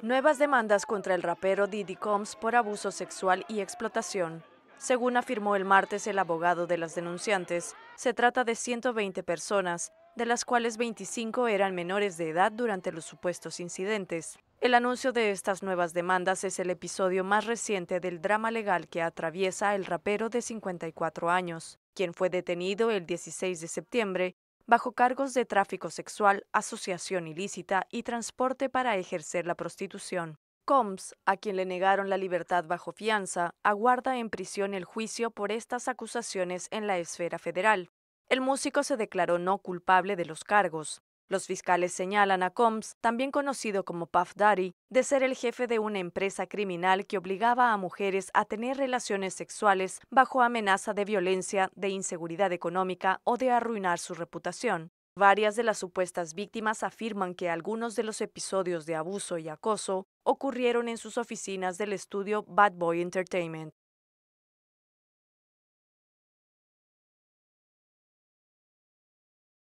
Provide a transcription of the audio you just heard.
Nuevas demandas contra el rapero Diddy Combs por abuso sexual y explotación. Según afirmó el martes el abogado de las denunciantes, se trata de 120 personas, de las cuales 25 eran menores de edad durante los supuestos incidentes. El anuncio de estas nuevas demandas es el episodio más reciente del drama legal que atraviesa el rapero de 54 años, quien fue detenido el 16 de septiembre bajo cargos de tráfico sexual, asociación ilícita y transporte para ejercer la prostitución. Combs, a quien le negaron la libertad bajo fianza, aguarda en prisión el juicio por estas acusaciones en la esfera federal. El músico se declaró no culpable de los cargos. Los fiscales señalan a Combs, también conocido como Puff Daddy, de ser el jefe de una empresa criminal que obligaba a mujeres a tener relaciones sexuales bajo amenaza de violencia, de inseguridad económica o de arruinar su reputación. Varias de las supuestas víctimas afirman que algunos de los episodios de abuso y acoso ocurrieron en sus oficinas del estudio Bad Boy Entertainment.